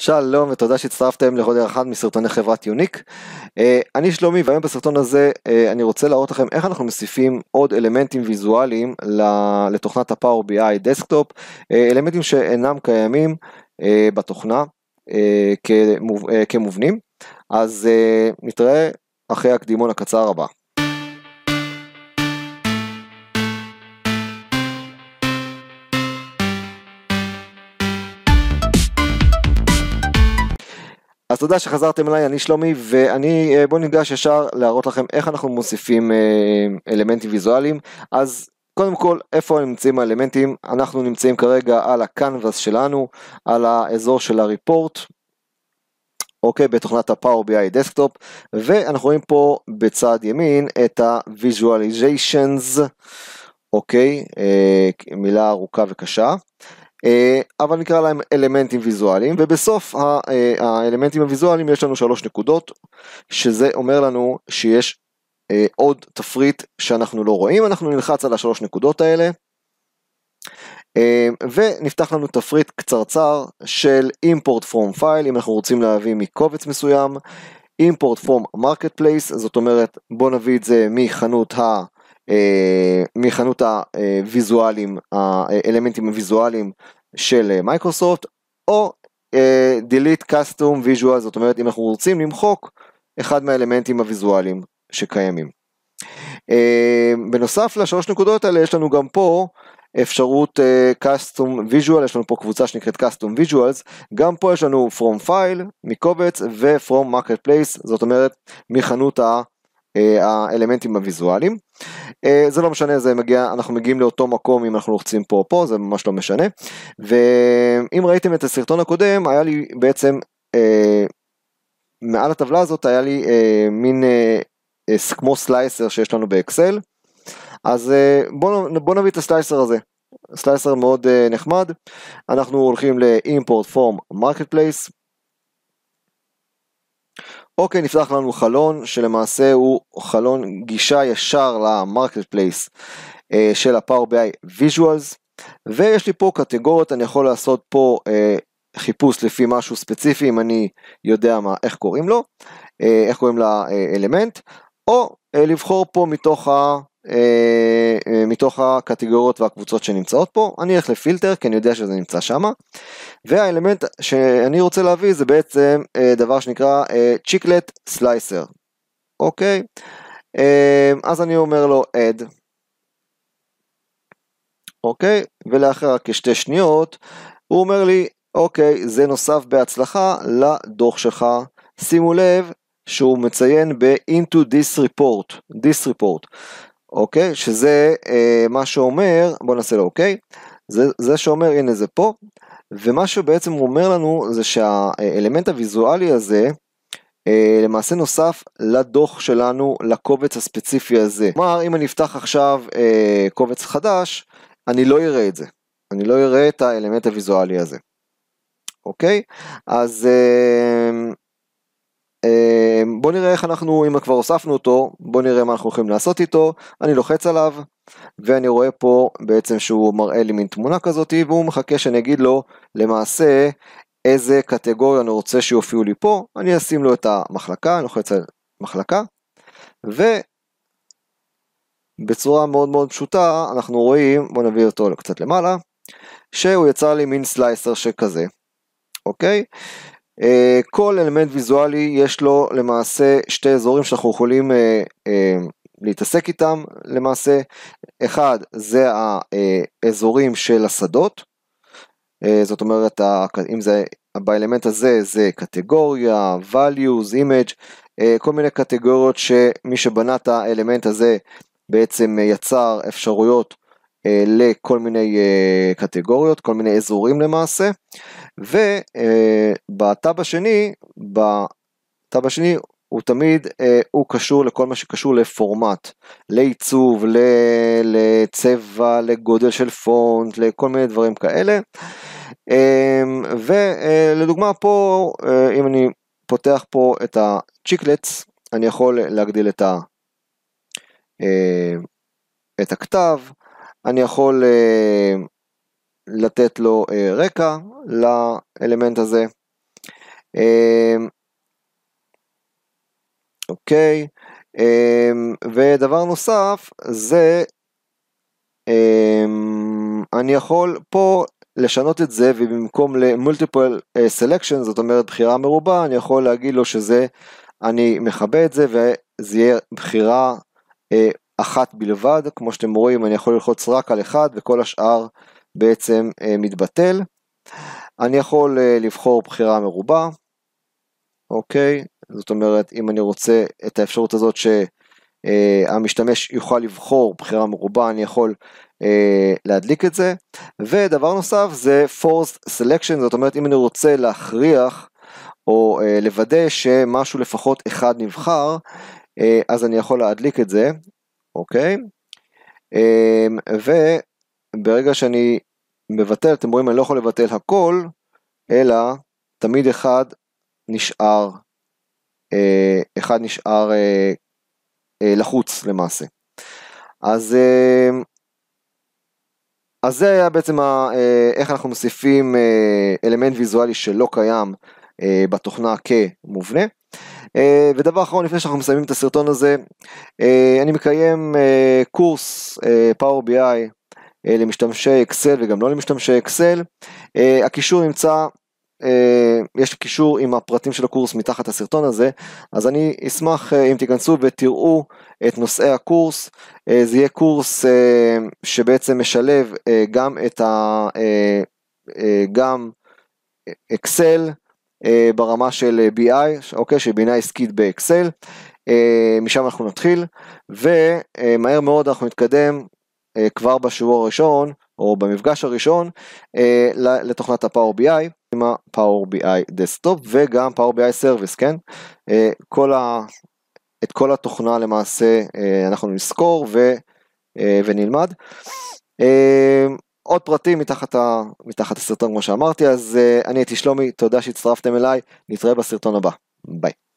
שלום ותודה שהצטרפתם לעוד אחד מסרטוני חברת יוניק. אה, אני שלומי והיום בסרטון הזה אה, אני רוצה להראות לכם איך אנחנו מוסיפים עוד אלמנטים ויזואליים לתוכנת ה-Power BI דסקטופ, אה, אלמנטים שאינם קיימים בתוכנה כמובנים. אז נתראה אחרי הקדימון הקצר הבא. אז תודה שחזרתם אליי, אני שלומי, ואני, אה, בואו ניגש ישר להראות לכם איך אנחנו מוסיפים אה, אלמנטים ויזואליים. אז קודם כל, איפה נמצאים האלמנטים? אנחנו נמצאים כרגע על הקנבס שלנו, על האזור של הריפורט, אוקיי, בתוכנת ה-Power BI דסקטופ, ואנחנו רואים פה בצד ימין את ה-Visualizations, אוקיי, אה, מילה ארוכה וקשה. אה, אבל נקרא להם אלמנטים ויזואליים, ובסוף אה, האלמנטים הוויזואליים יש לנו שלוש נקודות, שזה אומר לנו שיש אה, עוד תפריט שאנחנו לא רואים, אנחנו נלחץ על השלוש נקודות האלה, ונפתח לנו תפריט קצרצר של import from file, אם אנחנו רוצים להביא מקובץ מסוים, import from marketplace, זאת אומרת בוא נביא את זה מחנות ה... אה, מחנות הוויזואלים, האלמנטים הוויזואליים של מייקרוסופט, או אה, delete custom visual, זאת אומרת אם אנחנו רוצים למחוק אחד מהאלמנטים הוויזואליים שקיימים. אה, בנוסף לשלוש נקודות האלה יש לנו גם פה אפשרות uh, custom visual, יש לנו פה קבוצה שנקראת custom visuals, גם פה יש לנו from file, מקובץ ו-from marketplace, זאת אומרת מחנות ה... האלמנטים הוויזואליים. uh, אה, זה לא משנה, זה מגיע, אנחנו מגיעים לאותו מקום אם אנחנו לוחצים פה או פה, זה ממש לא משנה. ואם ראיתם את הסרטון הקודם, היה לי בעצם, אה, מעל הטבלה הזאת היה לי אה, מין אה, אה, כמו סלייסר שיש לנו באקסל. אז אה, בוא בוא נביא את הסלייסר הזה. סלייסר מאוד אה, נחמד. אנחנו הולכים לאימפורט פורם מרקט פלייס. אוקיי, נפתח לנו חלון שלמעשה הוא חלון גישה ישר למרקט פלייס אה, של הפאור power BI Visuals ויש לי פה קטגוריות, אני יכול לעשות פה אה, חיפוש לפי משהו ספציפי אם אני יודע מה, איך קוראים לו, אה, איך קוראים לאלמנט אה, או אה, לבחור פה מתוך ה... אה, אה, מתוך הקטגוריות והקבוצות שנמצאות פה, אני אלך לפילטר כי אני יודע שזה נמצא שם והאלמנט שאני רוצה להביא זה בעצם אה, דבר שנקרא צ'יקלט סלייסר, אוקיי? אז אני אומר לו add אוקיי? ולאחר כשתי שניות הוא אומר לי אוקיי זה נוסף בהצלחה לדוח שלך שימו לב שהוא מציין ב-into this report, this report. אוקיי? שזה אה, מה שאומר, בוא נעשה לו אוקיי, זה, זה שאומר, הנה זה פה, ומה שבעצם הוא אומר לנו זה שהאלמנט הוויזואלי הזה, אה, למעשה נוסף לדוח שלנו, לקובץ הספציפי הזה. כלומר, אם אני אפתח עכשיו אה, קובץ חדש, אני לא אראה את זה. אני לא אראה את האלמנט הוויזואלי הזה. אוקיי? אז אה, אה, אמ, בוא נראה איך אנחנו, אם כבר הוספנו אותו, בוא נראה מה אנחנו הולכים לעשות איתו, אני לוחץ עליו, ואני רואה פה בעצם שהוא מראה לי מין תמונה כזאת, והוא מחכה שאני אגיד לו למעשה איזה קטגוריה אני רוצה שיופיעו לי פה, אני אשים לו את המחלקה, אני לוחץ על מחלקה, ובצורה מאוד מאוד פשוטה אנחנו רואים, בוא נביא אותו קצת למעלה, שהוא יצר לי מין סלייסר שכזה, אוקיי? אה, כל אלמנט ויזואלי יש לו למעשה שתי אזורים שאנחנו יכולים אה, אה, להתעסק איתם למעשה. אחד זה האזורים של השדות, זאת אומרת אם זה באלמנט הזה זה קטגוריה, values, image, כל מיני קטגוריות שמי שבנה את האלמנט הזה בעצם יצר אפשרויות אה, לכל מיני אה, קטגוריות, כל מיני אזורים למעשה, ובטאב אה, השני, בתב השני הוא תמיד, הוא קשור לכל מה שקשור לפורמט, לעיצוב, לצבע, לגודל של פונט, לכל מיני דברים כאלה. ולדוגמה פה, אם אני פותח פה את הצ'יקלטס, אני יכול להגדיל את, ה, את הכתב, אני יכול אה, לתת לו אה, רקע לאלמנט הזה. אה, אוקיי, ודבר נוסף זה אני יכול פה לשנות את זה ובמקום ל-multiple uh, selection, זאת אומרת בחירה מרובה, אני יכול להגיד לו שזה, אני מכבה את זה וזה יהיה בחירה uh, אחת בלבד, כמו שאתם רואים אני יכול ללחוץ רק על אחד וכל השאר בעצם אה, מתבטל. אני יכול אה, לבחור בחירה מרובה, אוקיי? זאת אומרת אם אני רוצה את האפשרות הזאת שהמשתמש אה, יוכל לבחור בחירה מרובה אני יכול אה, להדליק את זה. ודבר נוסף זה forced selection, זאת אומרת אם אני רוצה להכריח או אה, לוודא שמשהו לפחות אחד נבחר, אז אני יכול להדליק את זה, אוקיי? אמ, וברגע שאני מבטל, אתם רואים, אני לא יכול לבטל הכל, אלא תמיד אחד נשאר, אה, אחד נשאר אה, אה, לחוץ למעשה. אז, אמ, אז זה היה בעצם ה, איך אנחנו מוסיפים אלמנט ויזואלי שלא קיים בתוכנה כמובנה. אה, ודבר אחרון לפני שאנחנו מסיימים את הסרטון הזה, אה, אני מקיים אה, קורס Power BI למשתמשי אקסל וגם לא למשתמשי אקסל. הקישור נמצא, יש קישור עם הפרטים של הקורס מתחת הסרטון הזה, אז אני אשמח אם תיכנסו ותראו את נושאי הקורס. זה יהיה קורס שבעצם משלב גם את ה... גם אקסל אה, ברמה של BI, אה, אוקיי, של בינה עסקית באקסל, אה, משם אנחנו נתחיל, ומהר מאוד אנחנו נתקדם כבר בשיעור הראשון, או במפגש הראשון, לתוכנת ה-Power BI, עם ה-Power BI Desktop וגם Power BI Service, כן? כל ה... את כל התוכנה למעשה אנחנו נזכור ו... ונלמד. עוד פרטים מתחת, ה... מתחת הסרטון כמו שאמרתי, אז uh, אני הייתי שלומי, תודה שהצטרפתם אליי, נתראה בסרטון הבא, ביי.